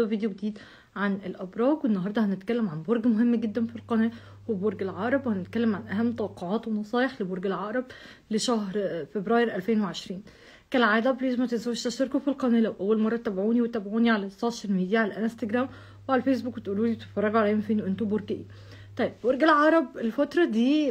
النهارده فيديو جديد عن الابراج والنهارده هنتكلم عن برج مهم جدا في القناه وبرج العقرب وهنتكلم عن اهم توقعات ونصايح لبرج العقرب لشهر فبراير 2020 كالعاده بليز ما تنسوش تشتركوا في القناه لو اول مره تتابعوني وتابعوني على السوشيال ميديا على الانستجرام وعلى الفيسبوك وتقولوا لي بتتفرجوا عليا إيه، فين وانتوا برج ايه طيب برج العقرب الفتره دي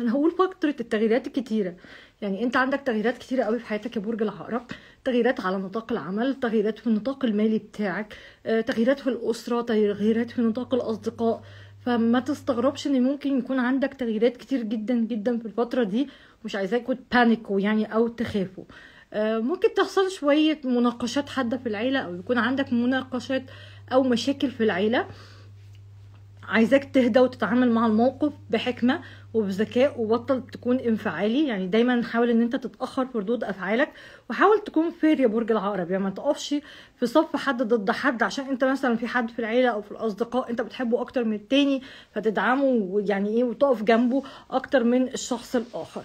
انا هقول فتره التغييرات الكتيره يعني انت عندك تغييرات كتيره قوي في حياتك يا برج العقرب تغييرات على نطاق العمل تغييرات في النطاق المالي بتاعك آه، تغييرات في الاسره تغييرات في نطاق الاصدقاء فما تستغربش ان ممكن يكون عندك تغييرات كتير جدا جدا في الفتره دي مش عايزاكوا تبانيكوا يعني او تخافوا آه، ممكن تحصل شويه مناقشات حاده في العيله او يكون عندك مناقشات او مشاكل في العيله عايزاك تهدى وتتعامل مع الموقف بحكمه وبذكاء وبطل تكون انفعالي يعني دايما حاول ان انت تتاخر في ردود افعالك وحاول تكون فير يا برج العقرب يعني ما تقفش في صف حد ضد حد عشان انت مثلا في حد في العيله او في الاصدقاء انت بتحبه اكتر من التاني فتدعمه يعني ايه وتقف جنبه اكتر من الشخص الاخر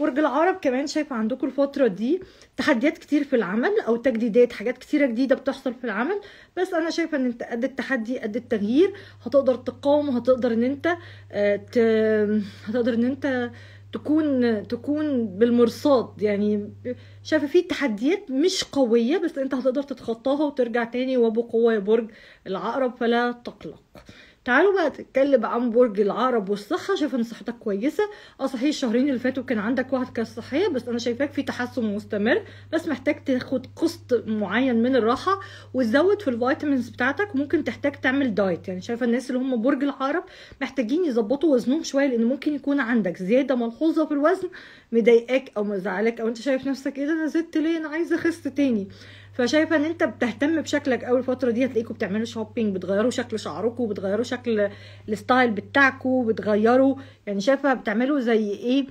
برج العقرب كمان شايفه عندكم الفتره دي تحديات كتير في العمل او تجديدات حاجات كتيره جديده بتحصل في العمل بس انا شايفه ان انت قد التحدي قد التغيير هتقدر تقاوم هتقدر ان انت آه، ت... هتقدر ان انت تكون تكون بالمرصاد يعني شايفه في تحديات مش قويه بس انت هتقدر تتخطاها وترجع تاني وبقوه يا برج العقرب فلا تقلق تعالوا بقى نتكلم عن برج العرب والصحه شايفه ان صحتك كويسه اه صحيح الشهرين اللي فاتوا كان عندك واحد كان صحيه بس انا شايفاك في تحسن مستمر بس محتاج تاخد قسط معين من الراحه وتزود في الفيتامينز بتاعتك ممكن تحتاج تعمل دايت يعني شايفه الناس اللي هم برج العرب محتاجين يظبطوا وزنهم شويه لان ممكن يكون عندك زياده ملحوظه في الوزن مضايقاك او مزعلك او انت شايف نفسك ايه ده انا زدت ليه انا عايزه اخس تاني فشايفه ان انت بتهتم بشكلك قوي الفتره دي هتلاقيكم بتعملوا شوبينج بتغيروا شكل شعركم بتغيروا شكل الستايل بتاعكم بتغيروا يعني شايفه بتعملوا زي ايه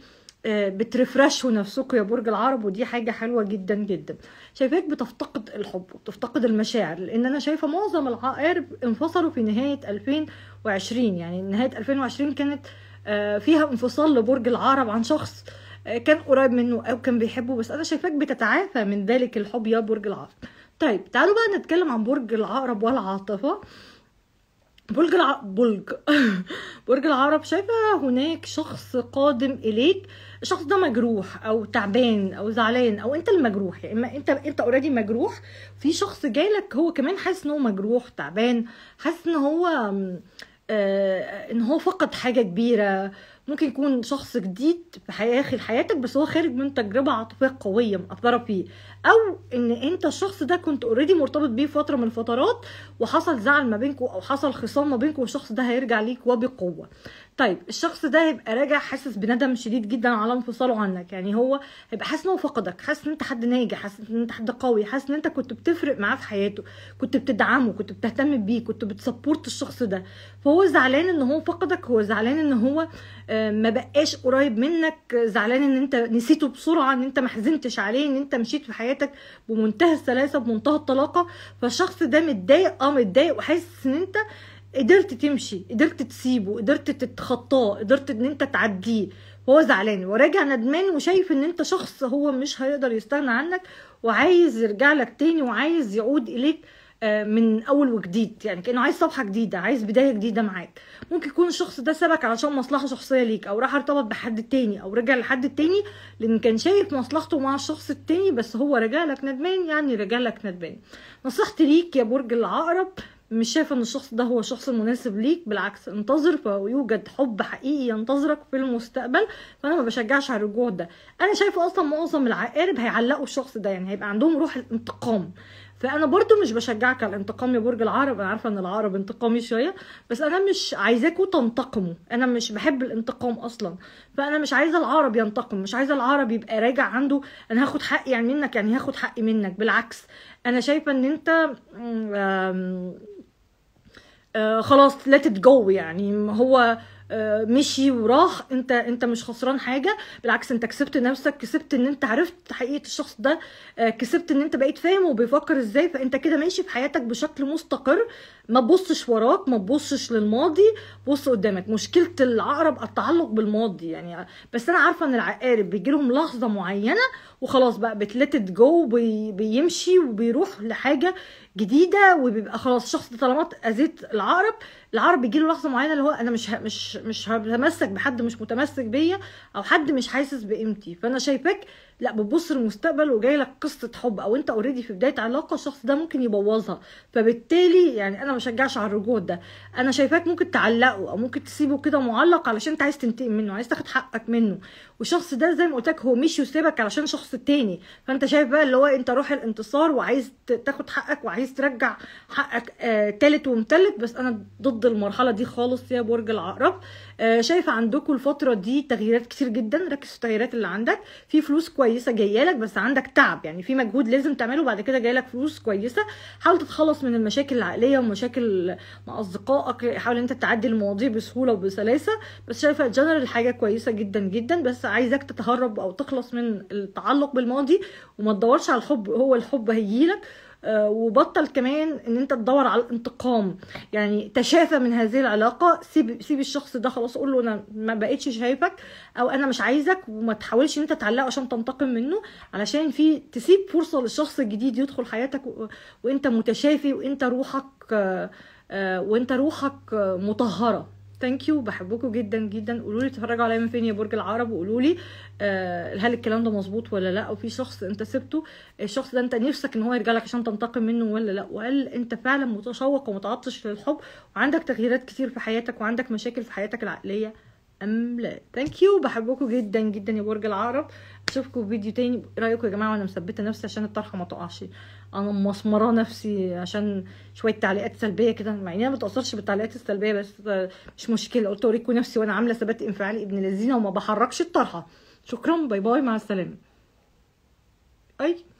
آه، بترفرشوا نفسكم يا برج العرب ودي حاجه حلوه جدا جدا شايفاك بتفتقد الحب وبتفتقد المشاعر لان انا شايفه معظم العقارب انفصلوا في نهايه 2020 يعني نهايه 2020 كانت آه، فيها انفصال لبرج العرب عن شخص كان قريب منه او كان بيحبه بس انا شايفاك بتتعافى من ذلك الحب يا برج العقرب طيب تعالوا بقى نتكلم عن برج العقرب والعاطفه برج الع... برج برج العقرب شايفه هناك شخص قادم اليك الشخص ده مجروح او تعبان او زعلان او انت المجروح يا يعني اما انت انت اوريدي مجروح في شخص جاي لك هو كمان حاسس ان هو مجروح تعبان حاسس ان هو آه ان هو فقد حاجه كبيره ممكن يكون شخص جديد في اخر حياتك بس هو خارج من تجربه عاطفيه قويه مأثره فيه او ان انت الشخص ده كنت اوريدي مرتبط بيه فتره من الفترات وحصل زعل ما بينكم او حصل خصام ما بينكم والشخص ده هيرجع ليك وبقوه طيب الشخص ده هيبقى راجع حاسس بندم شديد جدا على انفصاله عنك يعني هو هيبقى حاسس ان هو فقدك حاسس ان انت حد ناجح حاسس ان انت حد قوي حاسس ان انت كنت بتفرق معاه في حياته كنت بتدعمه كنت بتهتم بيه كنت بتسبورت الشخص ده فهو زعلان ان هو فقدك هو زعلان ان هو آه ما بقاش قريب منك زعلان ان انت نسيته بسرعه ان انت ما حزنتش عليه ان انت مشيت في حياتك بمنتهى السلاسه بمنتهى الطلاقه فالشخص ده متضايق اه متضايق وحاسس ان انت قدرت تمشي قدرت تسيبه قدرت تتخطاه قدرت ان انت تعديه هو زعلان وراجع ندمان وشايف ان انت شخص هو مش هيقدر يستغنى عنك وعايز يرجع لك تاني وعايز يعود اليك آه، من اول وجديد يعني كانه عايز صفحه جديده عايز بدايه جديده معاك ممكن يكون الشخص ده سابك علشان مصلحه شخصيه ليك او راح ارتبط بحد تاني او رجع لحد تاني لان كان شايف مصلحته مع الشخص التاني بس هو رجع لك ندمان يعني رجع لك ندمان نصيحتي ليك يا برج العقرب مش شايفه ان الشخص ده هو الشخص المناسب ليك بالعكس انتظر فيوجد حب حقيقي ينتظرك في المستقبل فانا ما بشجعش على الرجوع ده انا شايفه اصلا معظم العقارب هيعلقوا الشخص ده يعني هيبقى عندهم روح الانتقام فانا برضو مش بشجعك على الانتقام يا برج العقرب انا عارفه ان العقرب انتقامي شويه بس انا مش عايزاكوا تنتقموا انا مش بحب الانتقام اصلا فانا مش عايزه العقرب ينتقم مش عايزه العقرب يبقى راجع عنده انا هاخد حقي يعني منك يعني هاخد حقي منك بالعكس انا شايفه ان انت آه خلاص لاتت جو يعني هو آه، مشي وراح انت انت مش خسران حاجه بالعكس انت كسبت نفسك كسبت ان انت عرفت حقيقه الشخص ده آه، كسبت ان انت بقيت فاهم وبيفكر ازاي فانت كده ماشي في حياتك بشكل مستقر ما تبصش وراك ما تبصش للماضي بص قدامك مشكله العقرب التعلق بالماضي يعني بس انا عارفه ان العقارب بيجي لهم لحظه معينه وخلاص بقى بتلتت جو بي بيمشي وبيروح لحاجه جديده وبيبقى خلاص الشخص طالما اذيت العقرب العقرب بيجي له لحظه معينه اللي هو انا مش مش مش هتمسك بحد مش متمسك بيا او حد مش حاسس بقيمتي فانا شايفاك لا بتبص للمستقبل وجاي لك قصه حب او انت اوريدي في بدايه علاقه الشخص ده ممكن يبوظها فبالتالي يعني انا ما بشجعش على الرجوع ده انا شايفاك ممكن تعلقه او ممكن تسيبه كده معلق علشان انت عايز تنتقم منه عايز تاخد حقك منه والشخص ده زي ما قلت لك هو مشي يسيبك علشان شخص تاني فانت شايف بقى اللي هو انت روح الانتصار وعايز تاخد حقك وعايز ترجع حقك آه تالت ومتلت بس انا ضد المرحله دي خالص يا برج العقرب آه، شايفه عندكم الفتره دي تغييرات كتير جدا ركز في التغييرات اللي عندك في فلوس كويسه جايه لك بس عندك تعب يعني في مجهود لازم تعمله بعد كده جاي لك فلوس كويسه حاول تتخلص من المشاكل العقليه ومشاكل مع اصدقائك حاول انت تعدي المواضيع بسهوله وبسلاسه بس شايفه جنرال حاجه كويسه جدا جدا بس عايزاك تتهرب او تخلص من التعلق بالماضي وما تدورش على الحب هو الحب هيجيلك آه، وبطل كمان ان انت تدور على الانتقام يعني تشافى من هذه العلاقه سيب سيب الشخص ده خلاص قول له انا ما بقتش شايفك او انا مش عايزك وما تحاولش ان انت تعلقه عشان تنتقم منه علشان في تسيب فرصه للشخص الجديد يدخل حياتك وانت متشافي وانت روحك آه، آه، وانت روحك مطهره ثانك يو بحبكم جدا جدا قولوا لي اتفرجوا عليا من فين يا برج العرب وقولوا لي آه هل الكلام ده مظبوط ولا لا وفي شخص انت سبته الشخص ده انت نفسك ان هو يرجع لك عشان تنتقم منه ولا لا وهل انت فعلا متشوق ومتعطش للحب وعندك تغييرات كتير في حياتك وعندك مشاكل في حياتك العقليه ام لا ثانك يو بحبكم جدا جدا يا برج العرب اشوفكم في فيديو تاني إيه رايكم يا جماعه وانا مثبته نفسي عشان الطرحه ما تقعش انا مسمره نفسي عشان شويه تعليقات سلبيه كده مع اني ما بتاثرش بالتعليقات السلبيه بس مش مشكله قلت اوريكم نفسي وانا عامله ثبات انفعالي ابن لذينه وما بحركش الطرحه شكرا باي باي مع السلامه اي